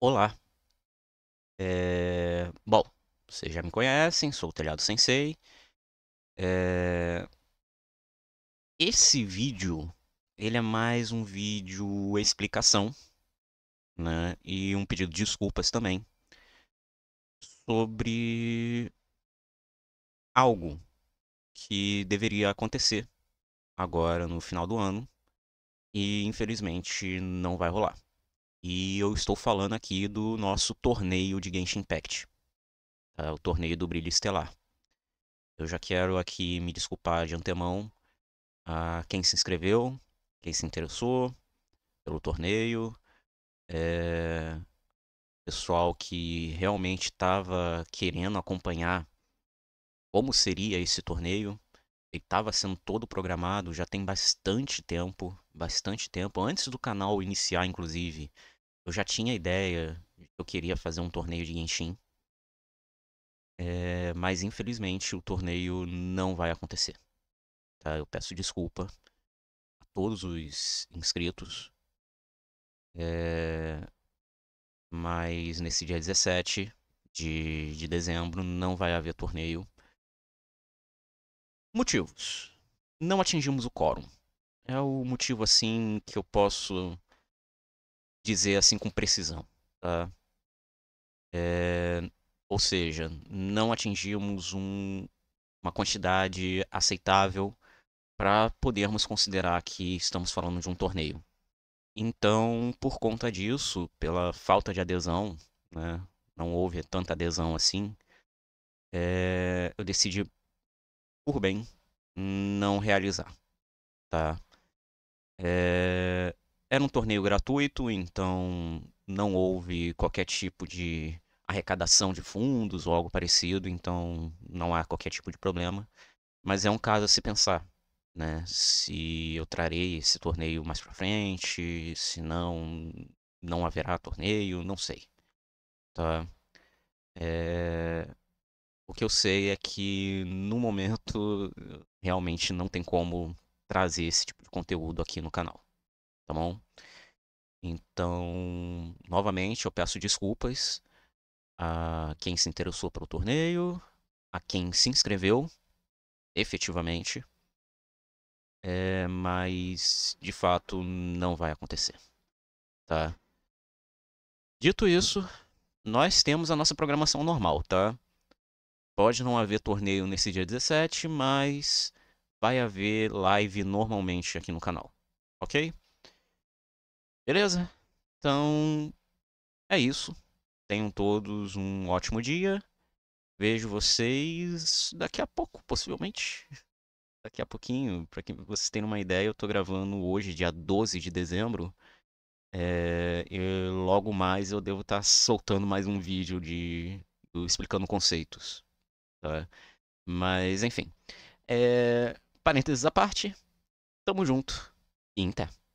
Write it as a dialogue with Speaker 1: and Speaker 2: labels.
Speaker 1: Olá. É... Bom, vocês já me conhecem, sou o Telhado Sensei. É... Esse vídeo, ele é mais um vídeo explicação, né? E um pedido de desculpas também. Sobre algo que deveria acontecer agora no final do ano. E infelizmente não vai rolar. E eu estou falando aqui do nosso torneio de Genshin Impact, tá? o torneio do Brilho Estelar. Eu já quero aqui me desculpar de antemão a quem se inscreveu, quem se interessou pelo torneio, é... pessoal que realmente estava querendo acompanhar como seria esse torneio, estava sendo todo programado já tem bastante tempo, bastante tempo. Antes do canal iniciar, inclusive, eu já tinha ideia de que eu queria fazer um torneio de Genshin. É, mas infelizmente o torneio não vai acontecer. Tá? Eu peço desculpa a todos os inscritos. É, mas nesse dia 17 de, de dezembro não vai haver torneio Motivos. Não atingimos o quórum. É o motivo assim que eu posso dizer assim com precisão, tá? É... ou seja, não atingimos um... uma quantidade aceitável para podermos considerar que estamos falando de um torneio. Então, por conta disso, pela falta de adesão, né? não houve tanta adesão assim, é... eu decidi por bem não realizar, tá? É... Era um torneio gratuito, então não houve qualquer tipo de arrecadação de fundos ou algo parecido, então não há qualquer tipo de problema. Mas é um caso a se pensar, né? Se eu trarei esse torneio mais para frente, se não, não haverá torneio, não sei, tá? É... O que eu sei é que no momento realmente não tem como trazer esse tipo de conteúdo aqui no canal, tá bom? Então, novamente, eu peço desculpas a quem se interessou pelo torneio, a quem se inscreveu, efetivamente, é, mas de fato não vai acontecer, tá? Dito isso, nós temos a nossa programação normal, tá? Pode não haver torneio nesse dia 17, mas vai haver live normalmente aqui no canal, ok? Beleza? Então, é isso. Tenham todos um ótimo dia. Vejo vocês daqui a pouco, possivelmente. Daqui a pouquinho, para que vocês tenham uma ideia, eu estou gravando hoje, dia 12 de dezembro. É, logo mais eu devo estar tá soltando mais um vídeo de explicando conceitos. Tá? Mas, enfim. É... Parênteses à parte. Tamo junto. E até.